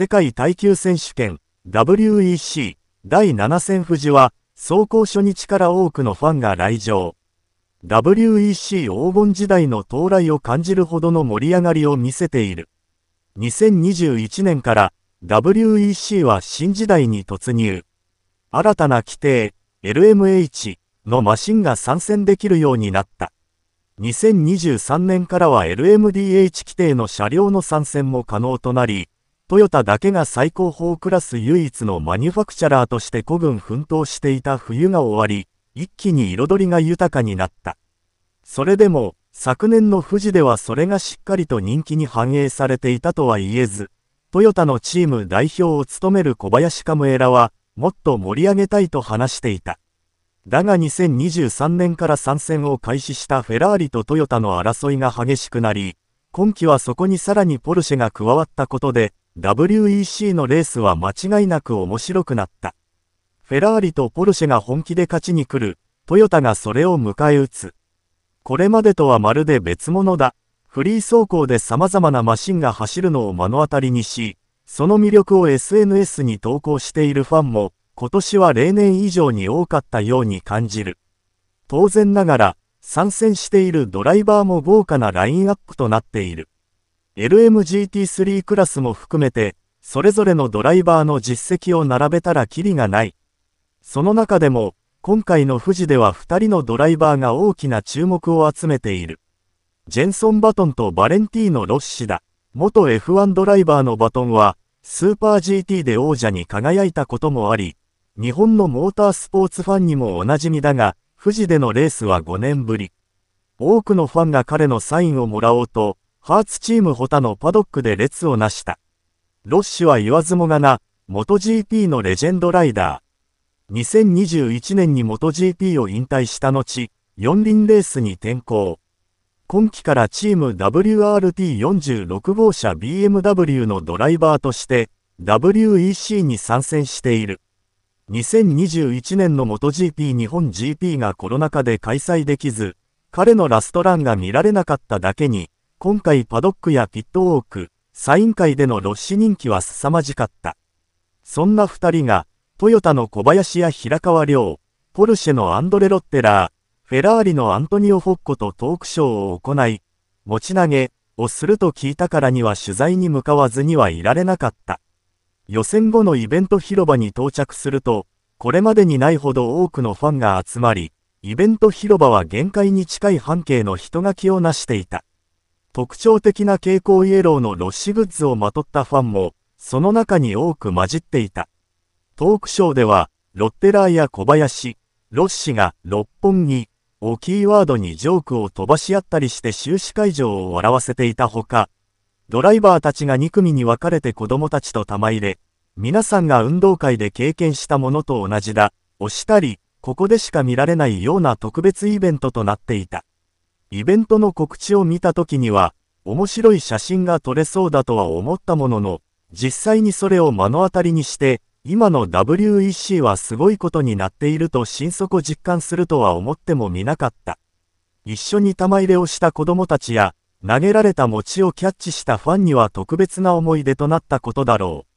世界耐久選手権 WEC 第7戦富士は走行初日から多くのファンが来場。WEC 黄金時代の到来を感じるほどの盛り上がりを見せている。2021年から WEC は新時代に突入。新たな規定 LMH のマシンが参戦できるようになった。2023年からは LMDH 規定の車両の参戦も可能となり、トヨタだけが最高峰クラス唯一のマニュファクチャラーとして古軍奮闘していた冬が終わり、一気に彩りが豊かになった。それでも、昨年の富士ではそれがしっかりと人気に反映されていたとは言えず、トヨタのチーム代表を務める小林カムエラは、もっと盛り上げたいと話していた。だが2023年から参戦を開始したフェラーリとトヨタの争いが激しくなり、今季はそこにさらにポルシェが加わったことで、WEC のレースは間違いなく面白くなった。フェラーリとポルシェが本気で勝ちに来る、トヨタがそれを迎え撃つ。これまでとはまるで別物だ。フリー走行で様々なマシンが走るのを目の当たりにし、その魅力を SNS に投稿しているファンも、今年は例年以上に多かったように感じる。当然ながら、参戦しているドライバーも豪華なラインアップとなっている。LMGT3 クラスも含めて、それぞれのドライバーの実績を並べたらキリがない。その中でも、今回の富士では2人のドライバーが大きな注目を集めている。ジェンソン・バトンとバレンティーノ・ロッシだ。元 F1 ドライバーのバトンは、スーパー GT で王者に輝いたこともあり、日本のモータースポーツファンにもおなじみだが、富士でのレースは5年ぶり。多くのファンが彼のサインをもらおうと、ハーツチームホタのパドックで列をなした。ロッシュは言わずもがな、元 GP のレジェンドライダー。2021年に元 GP を引退した後、4輪レースに転向。今季からチーム WRT46 号車 BMW のドライバーとして、WEC に参戦している。2021年の MotoGP 日本 GP がコロナ禍で開催できず、彼のラストランが見られなかっただけに、今回パドックやピットウォーク、サイン会でのロッシ人気は凄まじかった。そんな2人が、トヨタの小林や平川亮、ポルシェのアンドレ・ロッテラー、フェラーリのアントニオ・フォッコとトークショーを行い、持ち投げをすると聞いたからには取材に向かわずにはいられなかった。予選後のイベント広場に到着すると、これまでにないほど多くのファンが集まり、イベント広場は限界に近い半径の人垣を成していた。特徴的な蛍光イエローのロッシグッズをまとったファンも、その中に多く混じっていた。トークショーでは、ロッテラーや小林、ロッシが六本木をキーワードにジョークを飛ばし合ったりして終始会場を笑わせていたほか、ドライバーたちが2組に分かれて子供たちと玉入れ、皆さんが運動会で経験したものと同じだ、押したり、ここでしか見られないような特別イベントとなっていた。イベントの告知を見た時には、面白い写真が撮れそうだとは思ったものの、実際にそれを目の当たりにして、今の WEC はすごいことになっていると心底実感するとは思ってもみなかった。一緒に玉入れをした子供たちや、投げられた餅をキャッチしたファンには特別な思い出となったことだろう。